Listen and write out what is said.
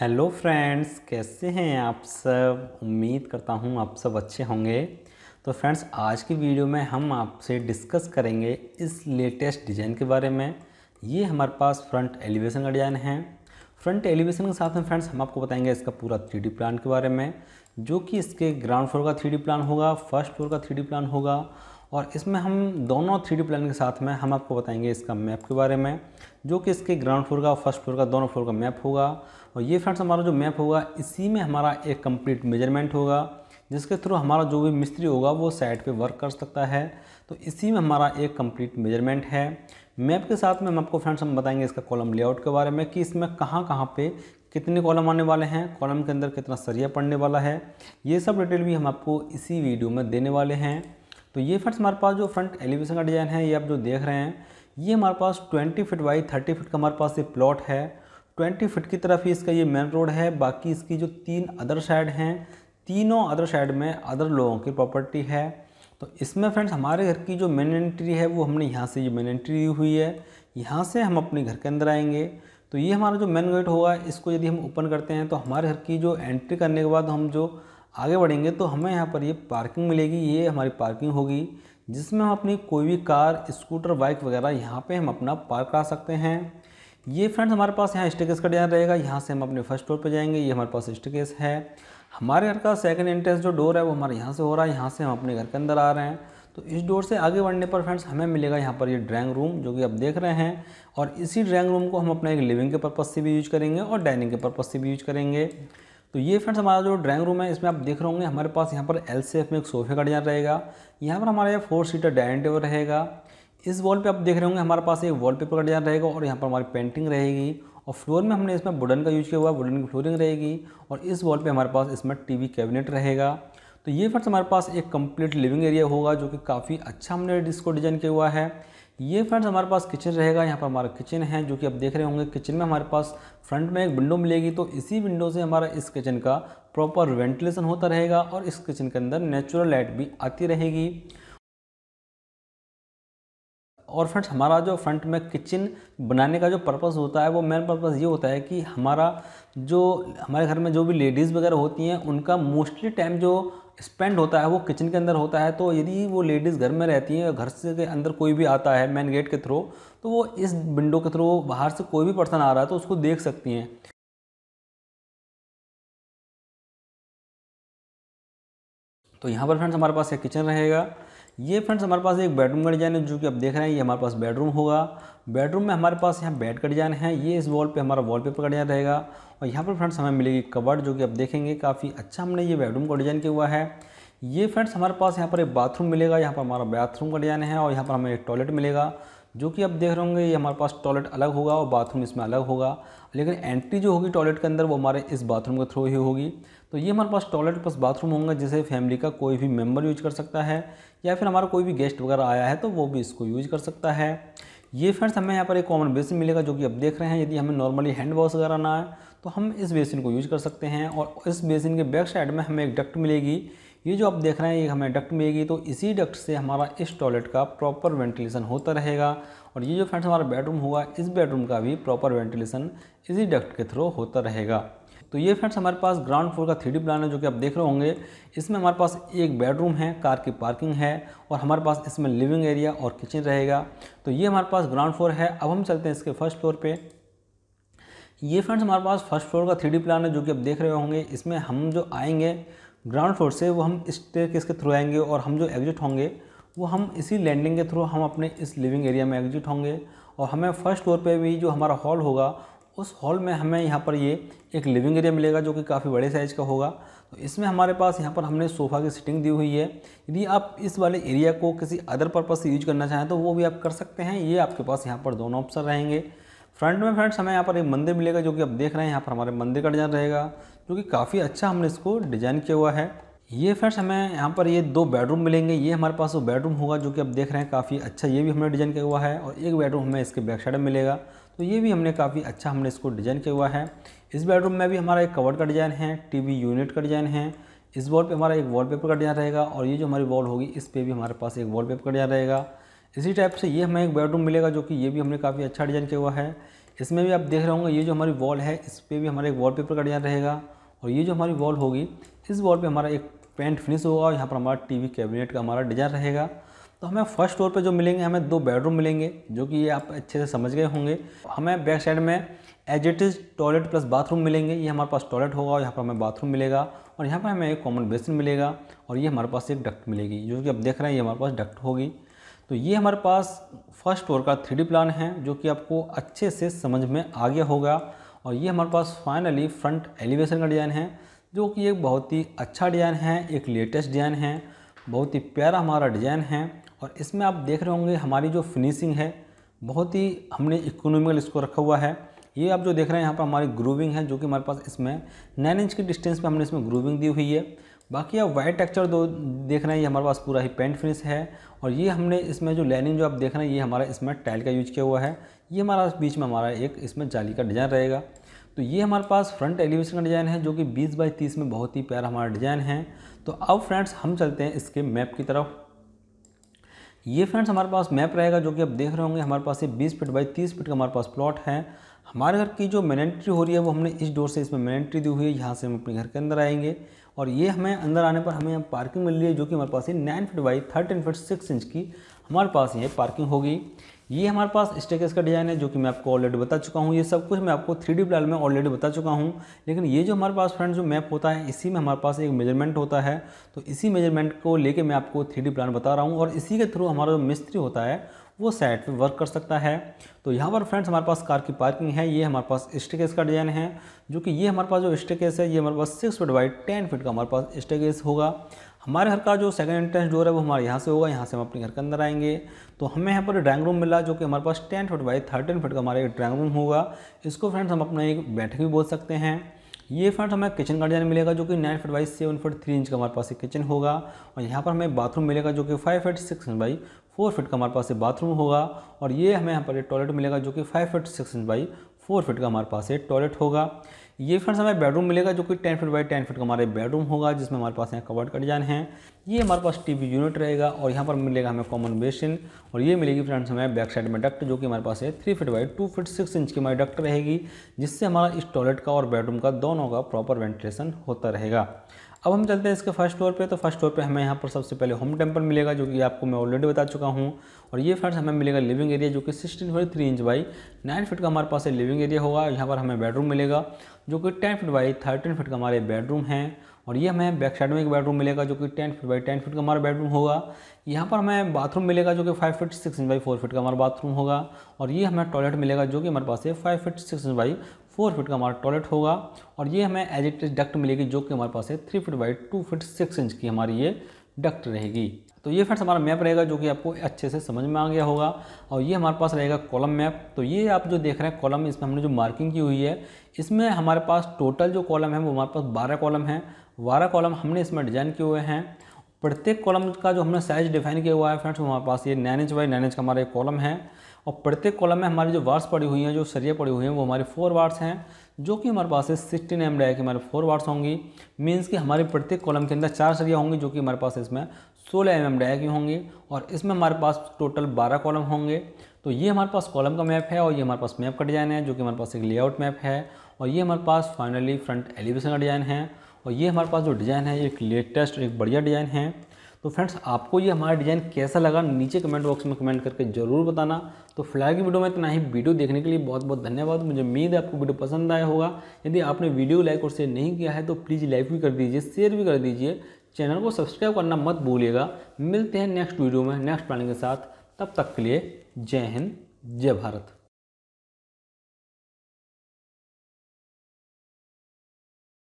hello friends कैसे हैं आप सब उम्मीद करता हूं आप सब अच्छे होंगे तो फ्रेंड्स आज की वीडियो में हम आपसे डिस्कस करेंगे इस लेटेस्ट डिज़ाइन के बारे में ये हमारे पास फ्रंट एलिवेशन का डिज़ाइन है फ्रंट एलिवेशन के साथ में फ्रेंड्स हम आपको बताएंगे इसका पूरा थ्री प्लान के बारे में जो कि इसके ग्राउंड फ्लोर का थ्री प्लान होगा फर्स्ट फ्लोर का थ्री प्लान होगा और इसमें हम दोनों थ्री प्लान के साथ में हम आपको बताएंगे इसका मैप के बारे में जो कि इसके ग्राउंड फ्लोर का फर्स्ट फ्लोर का दोनों फ्लोर का मैप होगा और ये फ्रेंड्स हमारा जो मैप होगा इसी में हमारा एक कंप्लीट मेजरमेंट होगा जिसके थ्रू हमारा जो भी मिस्त्री होगा वो साइट पे वर्क कर सकता है तो इसी में हमारा एक कंप्लीट मेजरमेंट है मैप के साथ में हम आपको फ्रेंड्स हम बताएंगे इसका कॉलम लेआउट के बारे में कि इसमें कहाँ कहाँ पे कितने कॉलम आने वाले हैं कॉलम के अंदर कितना सरिया पड़ने वाला है ये सब डिटेल भी हम आपको इसी वीडियो में देने वाले हैं तो ये फ्रेंड्स हमारे पास जो फ्रंट एलिवेशन का डिज़ाइन है ये आप जो देख रहे हैं ये हमारे पास 20 फीट बाई 30 फीट का हमारे पास ये प्लॉट है 20 फीट की तरफ ही इसका ये मेन रोड है बाकी इसकी जो तीन अदर साइड हैं तीनों अदर साइड में अदर लोगों की प्रॉपर्टी है तो इसमें फ्रेंड्स हमारे घर की जो मेन एंट्री है वो हमने यहाँ से ये मेन एंट्री दी हुई है यहाँ से हम अपने घर के अंदर आएंगे तो ये हमारा जो मेन गेट होगा इसको यदि हम ओपन करते हैं तो हमारे घर की जो एंट्री करने के बाद हम जो आगे बढ़ेंगे तो हमें यहाँ पर ये पार्किंग मिलेगी ये हमारी पार्किंग होगी जिसमें हम अपनी कोई भी कार स्कूटर बाइक वगैरह यहाँ पे हम अपना पार्क करा सकते हैं ये फ्रेंड्स हमारे पास यहाँ स्टेकेस का डिज़ाइन रहेगा यहाँ से हम अपने फर्स्ट फ्लोर पर जाएंगे ये हमारे पास स्टेकेस है हमारे घर का सेकंड एंट्रेंस जो डोर है वो हमारे यहाँ से हो रहा है यहाँ से हम अपने घर के अंदर आ रहे हैं तो इस डोर से आगे बढ़ने पर फ्रेंड्स हमें मिलेगा यहाँ पर ये ड्राइंग रूम जो कि आप देख रहे हैं और इसी ड्राइंग रूम को हम अपना एक लिविंग के पर्पज़ से भी यूज करेंगे और डाइनिंग के पर्पज़ से भी यूज करेंगे तो ये फ्रेंड्स हमारा जो ड्राइंग रूम है इसमें आप देख रहे होंगे हमारे पास यहाँ पर एल एफ में एक सोफे का डिजाइन रहेगा यहाँ पर हमारे यहाँ फोर सीटर डाइनिंग टेबल रहेगा इस वॉल पे आप देख रहे होंगे हमारे पास एक वॉलपेपर का डिजाइन रहेगा और यहाँ पर हमारी पेंटिंग रहेगी और फ्लोर में हमने इसमें वुडन का यूज़ किया हुआ है वुडन की फ्लोरिंग रहेगी और इस वॉल पर हमारे पास इसमें वी कैबिनेट रहेगा तो ये फ्रेंड्स हमारे पास एक कंप्लीट लिविंग एरिया होगा जो कि काफ़ी अच्छा हमने इसको डिज़ाइन किया हुआ है ये फ्रेंड्स हमारे पास किचन रहेगा यहाँ पर हमारा किचन है जो कि आप देख रहे होंगे किचन में हमारे पास फ्रंट में एक विंडो मिलेगी तो इसी विंडो से हमारा इस किचन का प्रॉपर वेंटिलेशन होता रहेगा और इस किचन के अंदर नेचुरल लाइट भी आती रहेगी और फ्रेंड्स हमारा जो फ्रंट में किचन बनाने का जो पर्पस होता है वो मेन पर्पस ये होता है कि हमारा जो हमारे घर में जो भी लेडीज़ वगैरह होती हैं उनका मोस्टली टाइम जो स्पेंड होता है वो किचन के अंदर होता है तो यदि वो लेडीज़ घर में रहती हैं घर से के अंदर कोई भी आता है मेन गेट के थ्रू तो वो इस विंडो के थ्रू बाहर से कोई भी पर्सन आ रहा है तो उसको देख सकती हैं तो यहाँ पर फ्रेंड्स हमारे पास एक किचन रहेगा ये फ्रेंड्स हमारे पास एक बेडरूम का डिज़ाइन है जो कि आप देख रहे हैं ये हमारे पास बेडरूम होगा बेडरूम में हमारे पास यहाँ बेड का डिज़ाइन है ये इस वॉल पे हमारा वॉलपेपर का डिज़ाइन रहेगा और यहाँ पर फ्रेंड्स हमें मिलेगी कवर्ड जो कि आप देखेंगे काफ़ी अच्छा हमने ये बेडरूम का डिज़ाइन किया हुआ है ये फ्रेंड्स हमारे पास यहाँ पर एक बाथरूम मिलेगा यहाँ पर हमारा बाथरूम का डिज़ाइन है और यहाँ पर हमें एक टॉयलेट मिलेगा जो कि आप देख रहे होंगे ये हमारे पास टॉयलेट अलग होगा और बाथरूम इसमें अलग होगा लेकिन एंट्री जो होगी टॉयलेट के अंदर वो हमारे इस बाथरूम के थ्रू ही होगी तो ये हमारे पास टॉयलेट प्लस बाथरूम होंगे जिसे फैमिली का कोई भी मेम्बर यूज कर सकता है या फिर हमारा कोई भी गेस्ट वगैरह आया है तो वो भी इसको यूज कर सकता है ये फ्रेंड्स हमें यहाँ पर एक कॉमन बेसिन मिलेगा जो कि आप देख रहे हैं यदि हमें नॉर्मली हैंड वॉश वगैरह ना आए तो हम इस बेसिन को यूज कर सकते हैं और इस बेसिन के बैक साइड में हमें एक डक्ट मिलेगी ये जो आप देख रहे हैं ये हमें डक्ट मिलेगी तो इसी डक्ट से हमारा इस टॉयलेट का प्रॉपर वेंटिलेशन होता रहेगा और ये जो फ्रेंड्स हमारा बेडरूम होगा इस बेडरूम का भी प्रॉपर वेंटिलेशन इसी डक्ट के थ्रू होता रहेगा तो ये फ्रेंड्स हमारे पास ग्राउंड फ्लोर का थ्री प्लान है जो कि आप देख रहे होंगे इसमें हमारे पास एक बेडरूम है कार की पार्किंग है और हमारे पास इसमें लिविंग एरिया और किचन रहेगा तो ये हमारे पास ग्राउंड फ्लोर है अब हम चलते हैं इसके फर्स्ट फ्लोर पर ये फ्रेंड्स हमारे पास फर्स्ट फ्लोर का थ्री प्लान है जो कि आप देख रहे होंगे इसमें हम जो आएंगे ग्राउंड फ्लोर से वो हम स्टेयर के थ्रू आएंगे और हम जो एग्जिट होंगे वो हम इसी लैंडिंग के थ्रू हम अपने इस लिविंग एरिया में एग्जिट होंगे और हमें फर्स्ट फ्लोर पे भी जो हमारा हॉल होगा उस हॉल में हमें यहाँ पर ये एक लिविंग एरिया मिलेगा जो कि काफ़ी बड़े साइज़ का होगा तो इसमें हमारे पास यहाँ पर हमने सोफ़ा की सीटिंग दी हुई है यदि आप इस वाले एरिया को किसी अदर पर्पज़ से यूज करना चाहें तो वो भी आप कर सकते हैं ये आपके पास यहाँ पर दोनों ऑप्शन रहेंगे फ्रंट में फ्रेंड्स हमें यहाँ पर एक मंदिर मिलेगा जो कि आप देख रहे हैं यहाँ पर हमारे मंदिर का डिज़ाइन रहेगा जो कि काफ़ी अच्छा हमने इसको डिज़ाइन किया हुआ है ये फ्रेंड्स हमें यहाँ पर ये दो बेडरूम मिलेंगे ये हमारे पास वो बेडरूम होगा जो कि आप देख रहे हैं काफ़ी अच्छा ये भी हमने डिज़ाइन किया हुआ है और एक बेडरूम हमें इसके बैक साइड में मिलेगा तो ये भी हमने काफ़ी अच्छा हमने इसको डिज़ाइन किया हुआ है इस बेडरूम में भी हमारा एक कवर का डिज़ाइन है टी यूनिट का डिज़ाइन है इस वॉल पर हमारा एक वॉल का डिज़ाइन रहेगा और ये जो हमारी वॉल होगी इस पर भी हमारे पास एक वॉल का डिज़ाइन रहेगा इसी टाइप से ये हमें एक बेडरूम मिलेगा जो कि ये भी हमने काफ़ी अच्छा डिज़ाइन किया हुआ है इसमें भी आप देख रहे होंगे ये जो हमारी वॉल है इस पर भी हमारा एक वॉलपेपर का डिज़ाइन रहेगा और ये जो हमारी वॉल होगी इस वॉल पे हमारा एक पेंट फिनिश होगा और यहाँ पर हमारा टीवी कैबिनेट का हमारा डिजाइन रहेगा तो हमें फर्स्ट फ्लोर पे जो मिलेंगे हमें दो बेडरूम मिलेंगे जो कि ये आप अच्छे से समझ गए होंगे हमें बैक साइड में एज टॉयलेट प्लस बाथरूम मिलेंगे ये हमारे पास टॉयलेट होगा और यहाँ पर हमें बाथरूम मिलेगा और यहाँ पर हमें एक कॉमन बेसिन मिलेगा और ये हमारे पास एक डक्ट मिलेगी जो कि आप देख रहे हैं ये हमारे पास डक्ट होगी तो ये हमारे पास फर्स्ट फ्लोर का थ्री प्लान है जो कि आपको अच्छे से समझ में आ गया होगा और ये हमारे पास फाइनली फ्रंट एलिवेशन का डिज़ाइन है जो कि एक बहुत ही अच्छा डिज़ाइन है एक लेटेस्ट डिज़ाइन है बहुत ही प्यारा हमारा डिज़ाइन है और इसमें आप देख रहे होंगे हमारी जो फिनिशिंग है बहुत ही हमने इकोनॉमिकल इसको रखा हुआ है ये आप जो देख रहे हैं यहाँ पर हमारी ग्रूविंग है जो कि हमारे पास इसमें नाइन इंच की डिस्टेंस पे हमने इसमें ग्रूविंग दी हुई है बाकी आप वाइट टेक्चर दो देख रहे हैं ये हमारे पास पूरा ही पेंट फिनिश है और ये हमने इसमें जो लाइनिंग जो आप देख रहे हैं ये हमारा इसमें टाइल का यूज किया हुआ है ये हमारा बीच में हमारा एक इसमें जाली का डिज़ाइन रहेगा तो ये हमारे पास फ्रंट एलिवेशन का डिज़ाइन है जो कि 20 बाई 30 में बहुत ही प्यारा हमारा डिज़ाइन है तो अब फ्रेंड्स हम चलते हैं इसके मैप की तरफ ये फ्रेंड्स हमारे पास मैप रहेगा जो कि आप देख रहे होंगे हमारे पास ये 20 फिट बाई 30 फिट का हमारे पास प्लॉट है हमारे घर की जो एंट्री हो रही है वो हमने इस डोर से इसमें एंट्री दी हुई है यहाँ से हम अपने घर के अंदर आएंगे और ये हमें अंदर आने पर हमें पार्किंग मिल रही है जो कि हमारे पास ये nine feet by thirteen feet six inch की हमारे पास ये पार्किंग होगी ये हमारे पास स्टेकेस का डिज़ाइन है जो कि मैं आपको ऑलरेडी बता चुका हूँ ये सब कुछ मैं आपको थ्री डी प्लान में ऑलरेडी बता चुका हूँ लेकिन ये जो हमारे पास फ्रेंड जो मैप होता है इसी में हमारे पास एक मेजरमेंट होता है तो इसी मेजरमेंट को लेके मैं आपको थ्री डी प्लान बता रहा हूँ और इसी के थ्रू हमारा जो मिस्त्री होता है वो साइड पे वर्क कर सकता है तो यहाँ पर फ्रेंड्स हमारे पास कार की पार्किंग है ये हमारे पास स्टेकेस का डिज़ाइन है जो कि ये हमारे पास जो स्टेकेस है ये हमारे पास six feet by ten feet का हमारे पास स्टेकेस होगा हमारे घर का जो सेकंड एंट्रेंस डोर है वो हमारे यहाँ से होगा यहाँ से हम अपने घर के अंदर आएंगे तो हमें यहाँ पर ड्राइंग रूम मिला जो कि हमारे पास ten feet by thirteen feet का हमारा एक ड्राइंग रूम होगा इसको फ्रेंड्स हम अपना एक बैठक भी बोल सकते हैं ये फ्रेंड्स हमें किचन का डिजाइन मिलेगा जो कि nine feet by seven feet three inch का हमारे पास एक किचन होगा और यहाँ पर हमें बाथरूम मिलेगा जो कि five feet six by four feet का हमारे पास ये बाथरूम होगा और ये हमें यहाँ पर टॉयलेट मिलेगा जो कि five feet six inch by four feet का हमारे पास ये टॉयलेट होगा ये फ्रेंड्स हमें बेडरूम मिलेगा जो कि ten feet by ten feet का हमारे बेडरूम होगा जिसमें हमारे पास यहाँ कवर्ड कट जान है ये हमारे पास टीवी यूनिट रहेगा और यहाँ पर मिलेगा हमें कॉमन बेसिन और ये मिलेगी फ्रेंड्स हमें बैक साइड में डक्ट जो कि हमारे पास है three feet by two feet six inch की हमारी डक्ट रहेगी जिससे हमारा इस टॉयलेट का और बेडरूम का दोनों का प्रॉपर वेंटिलेशन होता रहेगा अब हम चलते हैं इसके फर्स्ट फ्लोर पे तो फर्स्ट फ्लोर पे हमें यहाँ पर सबसे पहले होम टेम्पल मिलेगा जो कि आपको मैं ऑलरेडी बता चुका हूँ और ये फ्रेंड्स हमें मिलेगा लिविंग एरिया जो कि sixteen feet three inch by nine feet का हमारे पास लिविंग एरिया होगा यहाँ पर हमें बेडरूम मिलेगा जो कि ten feet by thirteen feet का हमारे बेडरूम है और ये हमें बैक साइड में एक बेडरूम मिलेगा जो कि ten feet by ten feet का हमारा बेडरूम होगा यहाँ पर हमें बाथरूम मिलेगा जो कि five feet six inch by four feet का हमारा बाथरूम होगा और ये हमें टॉयलेट मिलेगा जो कि हमारे पास है five feet six inch by four feet का हमारा टॉयलेट होगा और ये हमें एज इट इज डक्ट मिलेगी जो कि हमारे पास है three feet by two feet six inch की हमारी ये डक्ट रहेगी तो ये फ्रेंड्स हमारा मैप रहेगा जो कि आपको अच्छे से समझ में आ गया होगा और ये हमारे पास रहेगा कॉलम मैप तो ये आप जो देख रहे हैं कॉलम इसमें हमने जो मार्किंग की हुई है इसमें हमारे पास टोटल जो कॉलम है वो हमारे पास बारह कॉलम है बारह कॉलम हमने इसमें डिजाइन किए हुए हैं प्रत्येक कॉलम का जो हमने साइज डिफाइन किया हुआ है फ्रेंड्स हमारे पास ये nine inch by nine inch का हमारा एक कॉलम है और प्रत्येक कॉलम में हमारी जो वार्ड्स पड़ी हुई हैं जो सरिया पड़ी हुई हैं वो हमारे फोर वार्ड्स हैं जो कि हमारे पास है सिक्सटीन एम डाय के हमारे फोर वार्ड्स होंगी मीन्स कि हमारे प्रत्येक कॉलम के अंदर चार सरिया होंगी जो कि हमारे पास इसमें सोलह एम एम डाई की होंगी और इसमें हमारे पास टोटल बारह कॉलम होंगे तो ये हमारे पास कॉलम का मैप है और ये हमारे पास मैप का डिज़ाइन है जो कि हमारे पास एक लेआउट मैप है और ये हमारे पास फाइनली फ्रंट एलिवेशन का डिज़ाइन है और ये हमारे पास जो डिज़ाइन है एक लेटेस्ट एक बढ़िया डिज़ाइन है तो फ्रेंड्स आपको ये हमारा डिज़ाइन कैसा लगा नीचे कमेंट बॉक्स में कमेंट करके ज़रूर बताना तो फिलहाल की वीडियो में इतना ही वीडियो देखने के लिए बहुत बहुत धन्यवाद मुझे उम्मीद है आपको वीडियो पसंद आया होगा यदि आपने वीडियो लाइक और शेयर नहीं किया है तो प्लीज़ लाइक भी कर दीजिए शेयर भी कर दीजिए चैनल को सब्सक्राइब करना मत भूलिएगा मिलते हैं नेक्स्ट वीडियो में नेक्स्ट प्लानिंग के साथ तब तक के लिए जय हिंद जय भारत